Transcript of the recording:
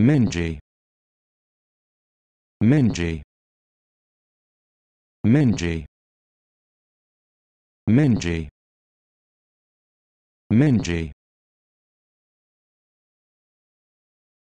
Minji Minji Minji Minji Minji